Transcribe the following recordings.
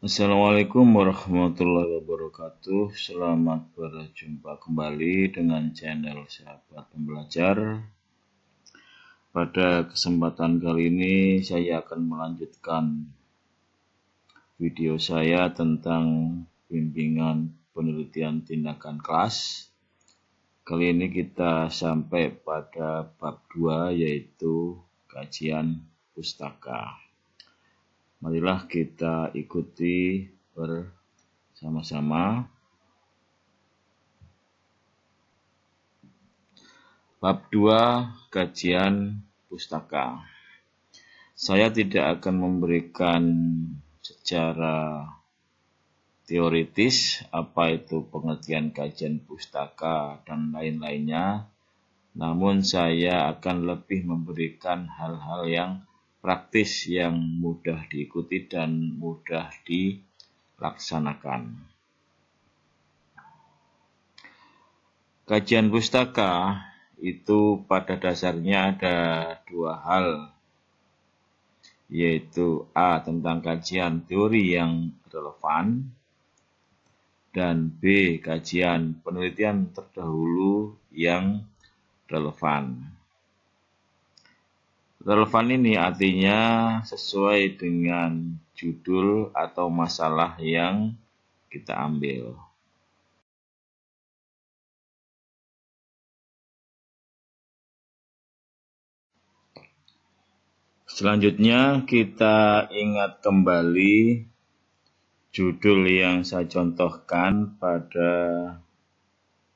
Assalamualaikum warahmatullahi wabarakatuh Selamat berjumpa kembali dengan channel sahabat pembelajar Pada kesempatan kali ini saya akan melanjutkan video saya tentang bimbingan penelitian tindakan kelas Kali ini kita sampai pada bab 2 yaitu kajian pustaka Marilah kita ikuti bersama-sama. Bab 2 Kajian Pustaka Saya tidak akan memberikan secara teoritis apa itu pengertian kajian pustaka dan lain-lainnya, namun saya akan lebih memberikan hal-hal yang praktis yang mudah diikuti dan mudah dilaksanakan. Kajian pustaka itu pada dasarnya ada dua hal, yaitu A tentang kajian teori yang relevan, dan B kajian penelitian terdahulu yang relevan. Relevan ini artinya sesuai dengan judul atau masalah yang kita ambil. Selanjutnya kita ingat kembali judul yang saya contohkan pada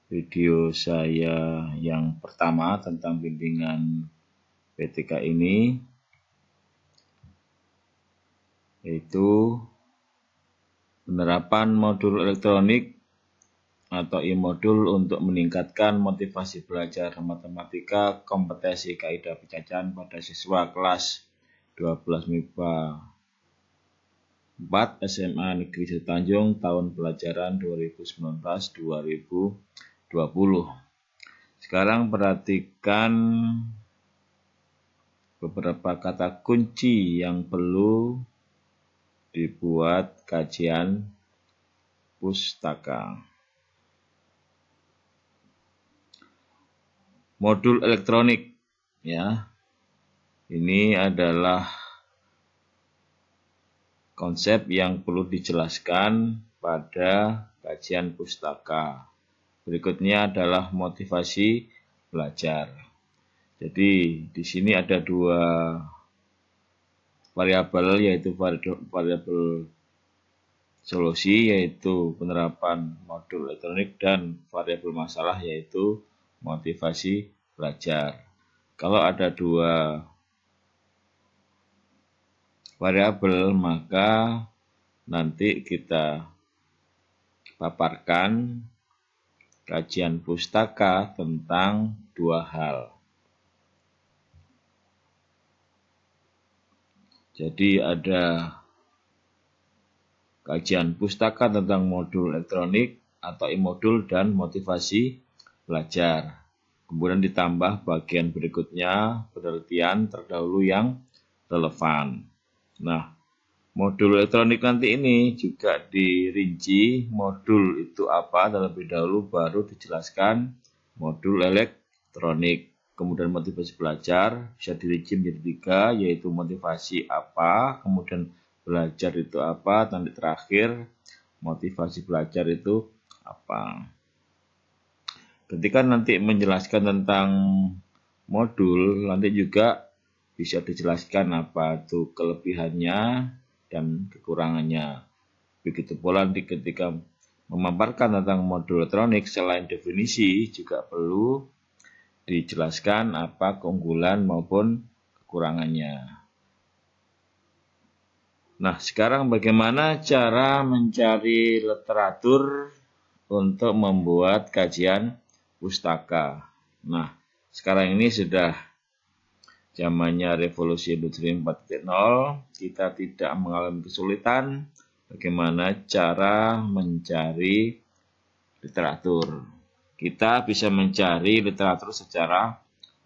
video saya yang pertama tentang bimbingan PTK ini yaitu penerapan modul elektronik atau e-modul untuk meningkatkan motivasi belajar matematika kompetensi kaidah pecahan pada siswa kelas 12 MIPA 4 SMA Negeri Setanjung tahun pelajaran 2019-2020. Sekarang perhatikan beberapa kata kunci yang perlu dibuat kajian pustaka. Modul elektronik ya. Ini adalah konsep yang perlu dijelaskan pada kajian pustaka. Berikutnya adalah motivasi belajar. Jadi di sini ada dua variabel yaitu variabel solusi yaitu penerapan modul elektronik dan variabel masalah yaitu motivasi belajar. Kalau ada dua variabel maka nanti kita paparkan kajian pustaka tentang dua hal Jadi ada kajian pustaka tentang modul elektronik atau e-modul dan motivasi belajar. Kemudian ditambah bagian berikutnya penelitian terdahulu yang relevan. Nah, modul elektronik nanti ini juga dirinci modul itu apa terlebih dahulu baru dijelaskan modul elektronik kemudian motivasi belajar bisa dirinci jadi tiga yaitu motivasi apa kemudian belajar itu apa dan terakhir motivasi belajar itu apa ketika nanti menjelaskan tentang modul nanti juga bisa dijelaskan apa itu kelebihannya dan kekurangannya begitu pula nanti ketika memaparkan tentang modul elektronik selain definisi juga perlu dijelaskan apa keunggulan maupun kekurangannya. Nah, sekarang bagaimana cara mencari literatur untuk membuat kajian pustaka? Nah, sekarang ini sudah zamannya revolusi industri 4.0, kita tidak mengalami kesulitan bagaimana cara mencari literatur kita bisa mencari literatur secara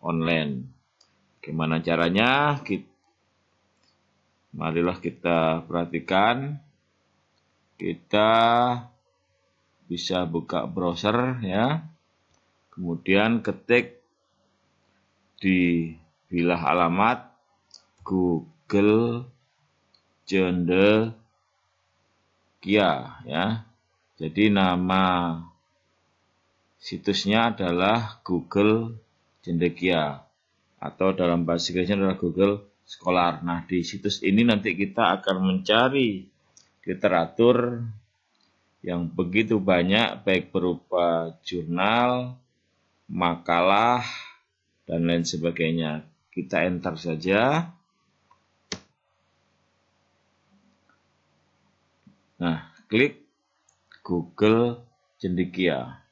online. Gimana caranya? marilah kita perhatikan. Kita bisa buka browser ya. Kemudian ketik di bilah alamat Google Kia ya. Jadi nama Situsnya adalah Google Cendekia atau dalam bahasa Inggrisnya adalah Google Scholar. Nah, di situs ini nanti kita akan mencari literatur yang begitu banyak baik berupa jurnal, makalah, dan lain sebagainya. Kita enter saja. Nah, klik Google Cendekia.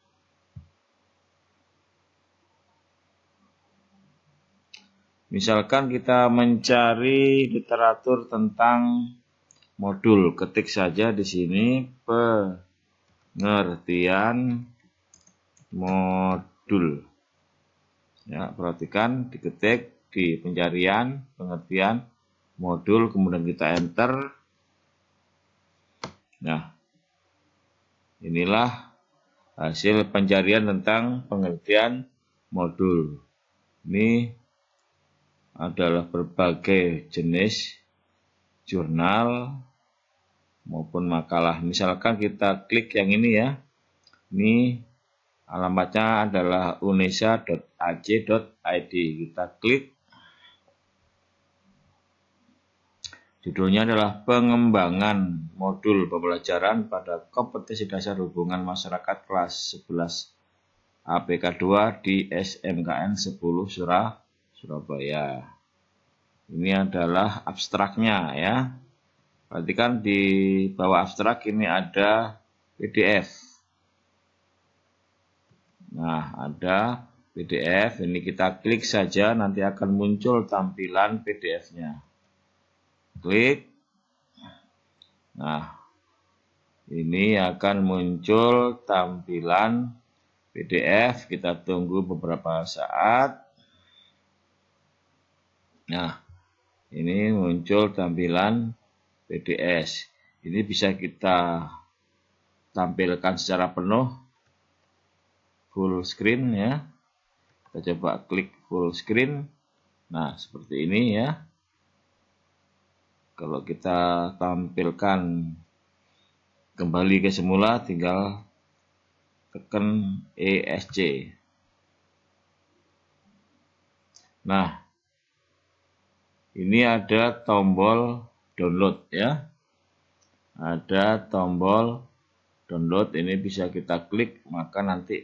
Misalkan kita mencari literatur tentang modul, ketik saja di sini pengertian modul. Ya, perhatikan diketik di pencarian pengertian modul kemudian kita enter. Nah, inilah hasil pencarian tentang pengertian modul. Ini adalah berbagai jenis jurnal maupun makalah. Misalkan kita klik yang ini ya. Ini alamatnya adalah unesa.ac.id. Kita klik. Judulnya adalah pengembangan modul pembelajaran pada kompetisi dasar hubungan masyarakat kelas 11 APK 2 di SMKN 10 Surabaya. Surabaya. Ini adalah abstraknya ya. Perhatikan di bawah abstrak ini ada PDF. Nah, ada PDF, ini kita klik saja, nanti akan muncul tampilan PDF-nya. Klik. Nah, ini akan muncul tampilan PDF, kita tunggu beberapa saat. Nah, ini muncul tampilan PDS. Ini bisa kita tampilkan secara penuh full screen ya. Kita coba klik full screen. Nah, seperti ini ya. Kalau kita tampilkan kembali ke semula tinggal tekan ESC. Nah, ini ada tombol download ya ada tombol download ini bisa kita klik maka nanti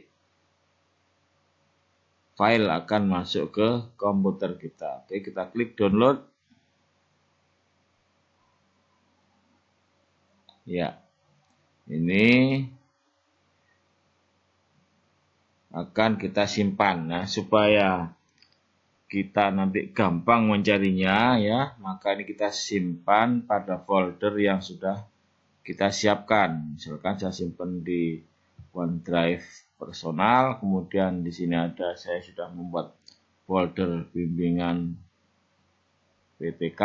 file akan masuk ke komputer kita oke kita klik download ya ini akan kita simpan nah supaya kita nanti gampang mencarinya ya maka ini kita simpan pada folder yang sudah kita siapkan misalkan saya simpan di OneDrive personal kemudian di sini ada saya sudah membuat folder bimbingan BPK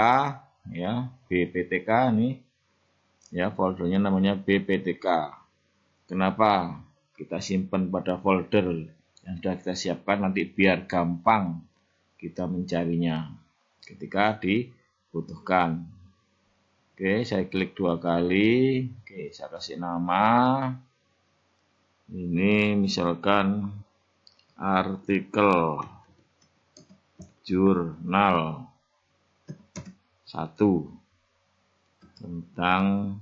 ya BPTK nih ya foldernya namanya BPTK kenapa kita simpan pada folder yang sudah kita siapkan nanti biar gampang kita mencarinya ketika dibutuhkan. Oke, saya klik dua kali. Oke, saya kasih nama. Ini misalkan artikel jurnal satu tentang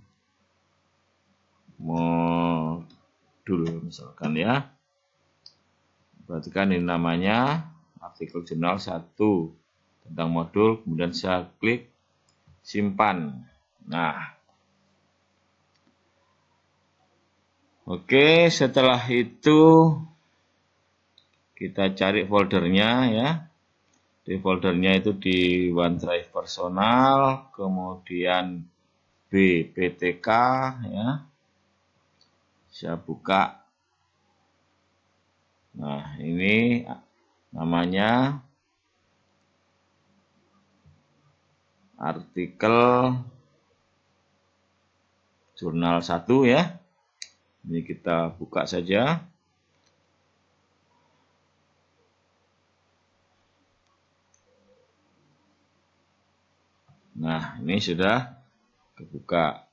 modul misalkan ya. Perhatikan ini namanya artikel jurnal satu tentang modul, kemudian saya klik simpan. Nah, Oke, setelah itu kita cari foldernya ya. Di foldernya itu di OneDrive personal, kemudian BPTK ya. Saya buka. Nah, ini namanya artikel jurnal 1 ya. Ini kita buka saja. Nah, ini sudah kebuka.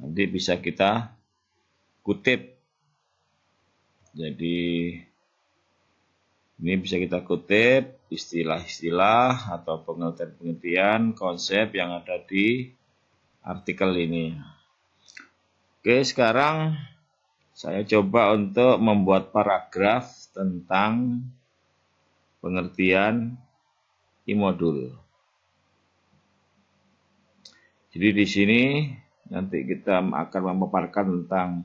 Nanti bisa kita kutip. Jadi ini bisa kita kutip istilah-istilah atau pengertian-pengertian konsep yang ada di artikel ini. Oke, sekarang saya coba untuk membuat paragraf tentang pengertian imodul. Jadi di sini nanti kita akan memaparkan tentang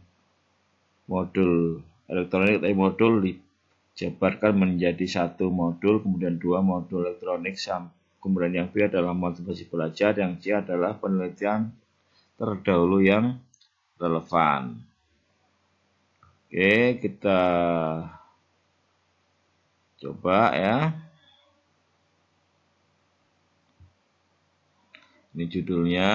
modul elektronik e modul jabarkan menjadi satu modul, kemudian dua modul elektronik, kemudian yang B adalah motivasi belajar, yang C adalah penelitian terdahulu yang relevan. Oke, kita coba ya. Ini judulnya.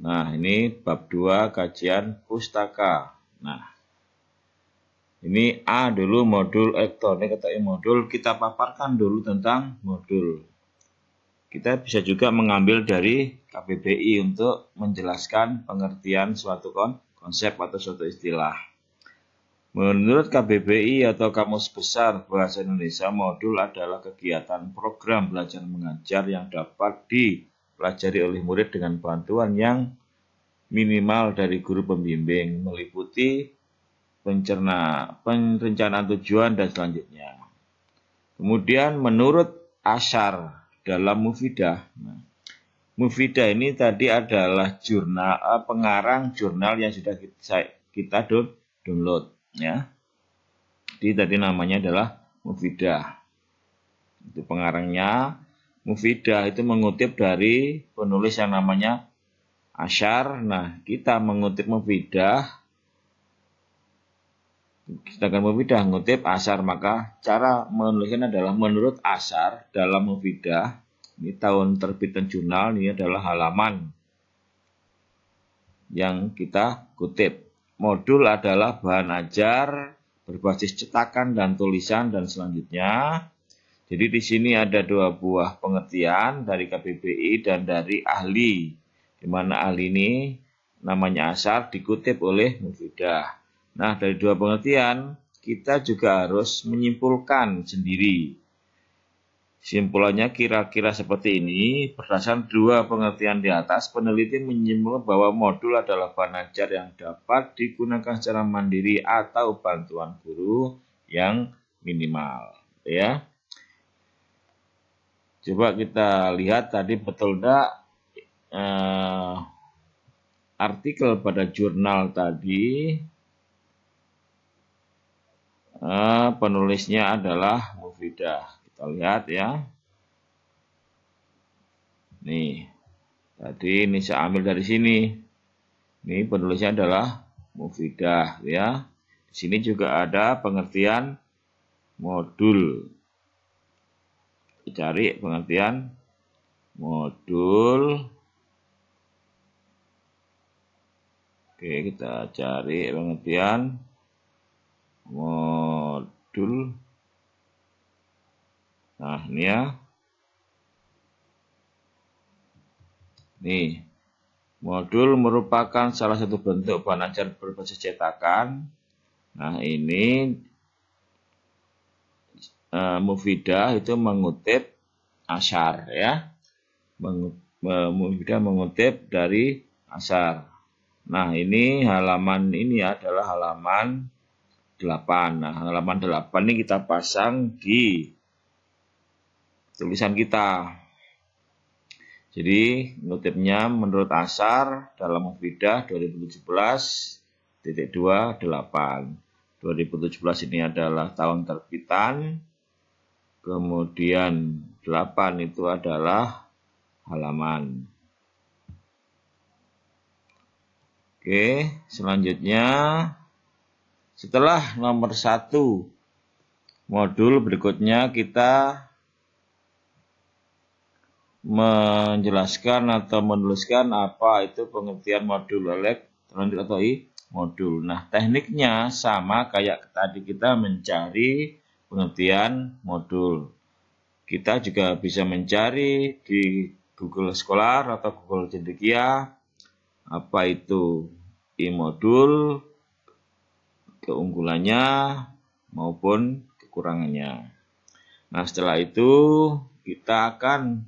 Nah, ini bab 2 kajian pustaka. Nah, ini A dulu modul vektor. Ini modul kita paparkan dulu tentang modul. Kita bisa juga mengambil dari KBBI untuk menjelaskan pengertian suatu konsep atau suatu istilah. Menurut KBBI atau Kamus Besar Bahasa Indonesia, modul adalah kegiatan program belajar mengajar yang dapat dipelajari oleh murid dengan bantuan yang minimal dari guru pembimbing meliputi pencerna, perencanaan tujuan dan selanjutnya. Kemudian menurut Ashar dalam Mufidah, nah, Mufidah ini tadi adalah jurnal eh, pengarang jurnal yang sudah kita, kita download ya. Jadi tadi namanya adalah Mufidah. Itu pengarangnya Mufidah itu mengutip dari penulis yang namanya Ashar. Nah, kita mengutip Mufidah Sedangkan mufidah ngutip asar maka cara menulisnya adalah menurut asar dalam mufidah ini tahun terbitan jurnal ini adalah halaman yang kita kutip. Modul adalah bahan ajar berbasis cetakan dan tulisan dan selanjutnya. Jadi di sini ada dua buah pengertian dari KBBI dan dari ahli. Di mana ahli ini namanya asar dikutip oleh mufidah. Nah, dari dua pengertian, kita juga harus menyimpulkan sendiri. Simpulannya kira-kira seperti ini, berdasarkan dua pengertian di atas, peneliti menyimpulkan bahwa modul adalah bahan ajar yang dapat digunakan secara mandiri atau bantuan guru yang minimal. Gitu ya. Coba kita lihat tadi betul tidak eh, artikel pada jurnal tadi Eh, penulisnya adalah Mufidah. Kita lihat ya. Nih. Tadi ini saya ambil dari sini. Ini penulisnya adalah Mufidah ya. Di sini juga ada pengertian modul. cari pengertian modul. Oke, kita cari pengertian modul nah ini ya nih modul merupakan salah satu bentuk bahan ajar berbasis cetakan nah ini uh, Mufida itu mengutip Asar ya Mengu, eh, Mufida mengutip dari Asar nah ini halaman ini adalah halaman 8. Nah, halaman 8 ini kita pasang di tulisan kita. Jadi, ngutipnya menurut Asar dalam Mufidah 2017 titik 28. 2017 ini adalah tahun terbitan. Kemudian 8 itu adalah halaman. Oke, selanjutnya setelah nomor satu modul berikutnya kita menjelaskan atau menuliskan apa itu pengertian modul elektronik atau i modul. Nah, tekniknya sama kayak tadi kita mencari pengertian modul. Kita juga bisa mencari di Google Scholar atau Google Cendekia apa itu i modul keunggulannya maupun kekurangannya. Nah, setelah itu kita akan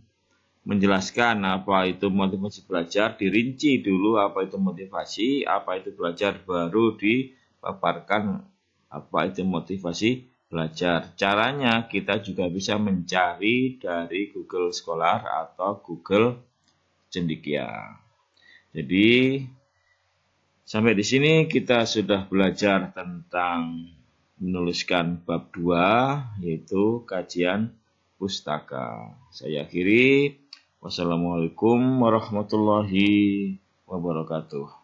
menjelaskan apa itu motivasi belajar, dirinci dulu apa itu motivasi, apa itu belajar, baru dipaparkan apa itu motivasi belajar. Caranya kita juga bisa mencari dari Google Scholar atau Google Cendikia. Jadi, Sampai di sini kita sudah belajar tentang menuliskan bab 2 yaitu kajian pustaka. Saya akhiri. Wassalamualaikum warahmatullahi wabarakatuh.